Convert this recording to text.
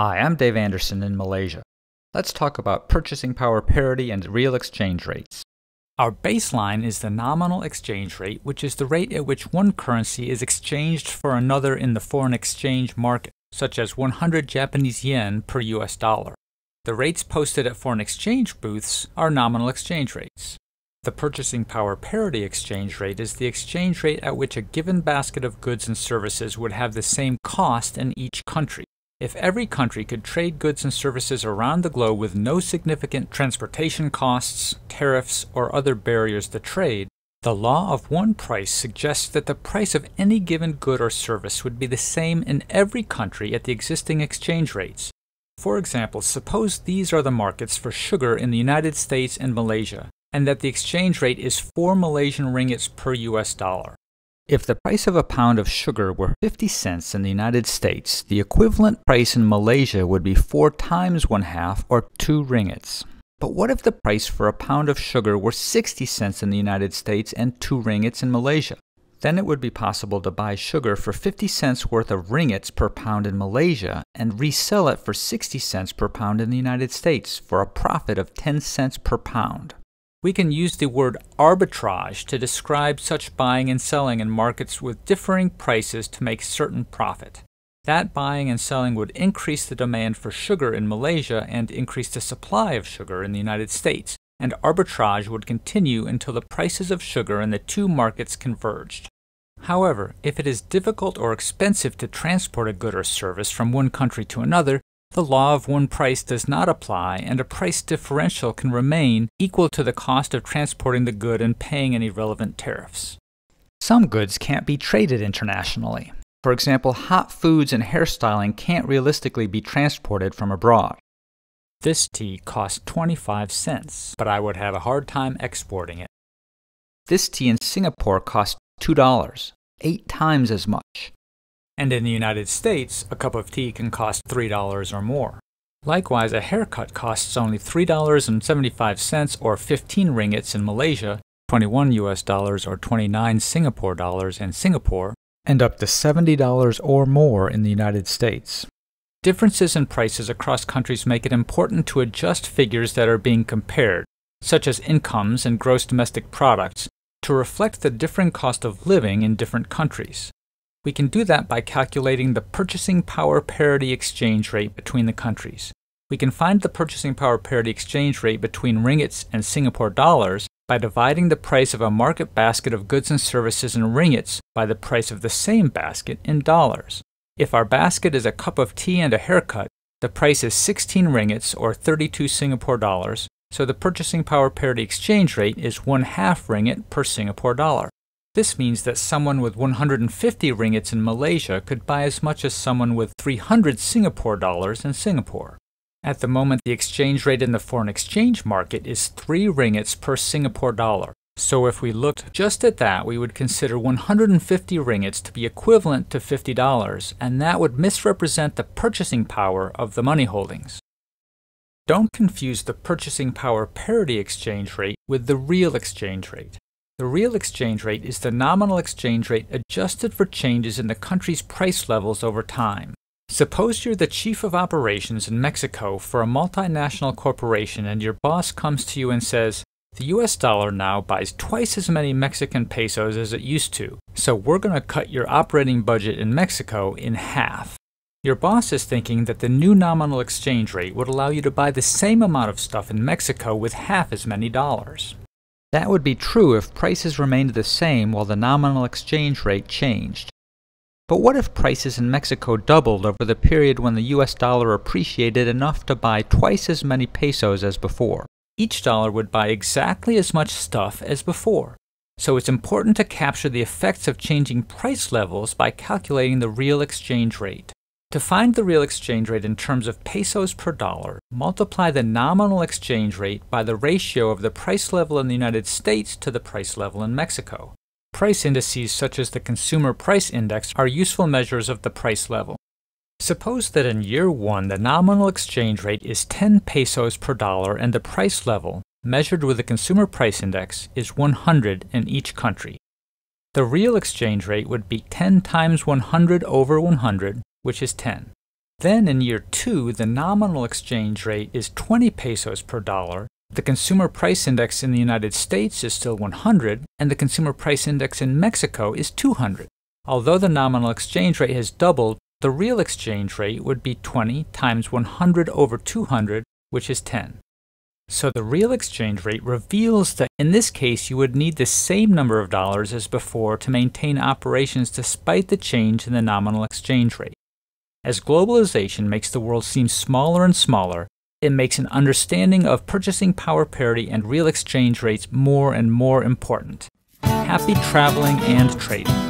Hi, I'm Dave Anderson in Malaysia. Let's talk about purchasing power parity and real exchange rates. Our baseline is the nominal exchange rate, which is the rate at which one currency is exchanged for another in the foreign exchange market, such as 100 Japanese yen per US dollar. The rates posted at foreign exchange booths are nominal exchange rates. The purchasing power parity exchange rate is the exchange rate at which a given basket of goods and services would have the same cost in each country. If every country could trade goods and services around the globe with no significant transportation costs, tariffs, or other barriers to trade, the law of one price suggests that the price of any given good or service would be the same in every country at the existing exchange rates. For example, suppose these are the markets for sugar in the United States and Malaysia, and that the exchange rate is 4 Malaysian ringgits per US dollar. If the price of a pound of sugar were 50 cents in the United States, the equivalent price in Malaysia would be four times one half or two ringgits. But what if the price for a pound of sugar were 60 cents in the United States and two ringgits in Malaysia? Then it would be possible to buy sugar for 50 cents worth of ringgits per pound in Malaysia and resell it for 60 cents per pound in the United States for a profit of 10 cents per pound. We can use the word arbitrage to describe such buying and selling in markets with differing prices to make certain profit. That buying and selling would increase the demand for sugar in Malaysia and increase the supply of sugar in the United States, and arbitrage would continue until the prices of sugar in the two markets converged. However, if it is difficult or expensive to transport a good or service from one country to another, the law of one price does not apply, and a price differential can remain equal to the cost of transporting the good and paying any relevant tariffs. Some goods can't be traded internationally. For example, hot foods and hairstyling can't realistically be transported from abroad. This tea costs 25 cents, but I would have a hard time exporting it. This tea in Singapore costs $2, eight times as much and in the United States, a cup of tea can cost $3 or more. Likewise, a haircut costs only $3.75 or 15 ringgits in Malaysia, 21 US dollars or 29 Singapore dollars in Singapore, and up to $70 or more in the United States. Differences in prices across countries make it important to adjust figures that are being compared, such as incomes and gross domestic products, to reflect the differing cost of living in different countries. We can do that by calculating the purchasing power parity exchange rate between the countries. We can find the purchasing power parity exchange rate between ringgits and Singapore dollars by dividing the price of a market basket of goods and services in ringgits by the price of the same basket in dollars. If our basket is a cup of tea and a haircut, the price is 16 ringgits or 32 Singapore dollars, so the purchasing power parity exchange rate is one half ringgit per Singapore dollar. This means that someone with 150 ringgits in Malaysia could buy as much as someone with 300 Singapore dollars in Singapore. At the moment, the exchange rate in the foreign exchange market is 3 ringgits per Singapore dollar. So if we looked just at that, we would consider 150 ringgits to be equivalent to $50, and that would misrepresent the purchasing power of the money holdings. Don't confuse the purchasing power parity exchange rate with the real exchange rate. The real exchange rate is the nominal exchange rate adjusted for changes in the country's price levels over time. Suppose you're the chief of operations in Mexico for a multinational corporation and your boss comes to you and says, the US dollar now buys twice as many Mexican pesos as it used to, so we're going to cut your operating budget in Mexico in half. Your boss is thinking that the new nominal exchange rate would allow you to buy the same amount of stuff in Mexico with half as many dollars. That would be true if prices remained the same while the nominal exchange rate changed. But what if prices in Mexico doubled over the period when the US dollar appreciated enough to buy twice as many pesos as before? Each dollar would buy exactly as much stuff as before. So it's important to capture the effects of changing price levels by calculating the real exchange rate. To find the real exchange rate in terms of pesos per dollar, multiply the nominal exchange rate by the ratio of the price level in the United States to the price level in Mexico. Price indices such as the Consumer Price Index are useful measures of the price level. Suppose that in year 1 the nominal exchange rate is 10 pesos per dollar and the price level, measured with the Consumer Price Index, is 100 in each country. The real exchange rate would be 10 times 100 over 100, which is 10. Then in year 2, the nominal exchange rate is 20 pesos per dollar, the consumer price index in the United States is still 100, and the consumer price index in Mexico is 200. Although the nominal exchange rate has doubled, the real exchange rate would be 20 times 100 over 200, which is 10. So the real exchange rate reveals that in this case you would need the same number of dollars as before to maintain operations despite the change in the nominal exchange rate. As globalization makes the world seem smaller and smaller, it makes an understanding of purchasing power parity and real exchange rates more and more important. Happy traveling and trading.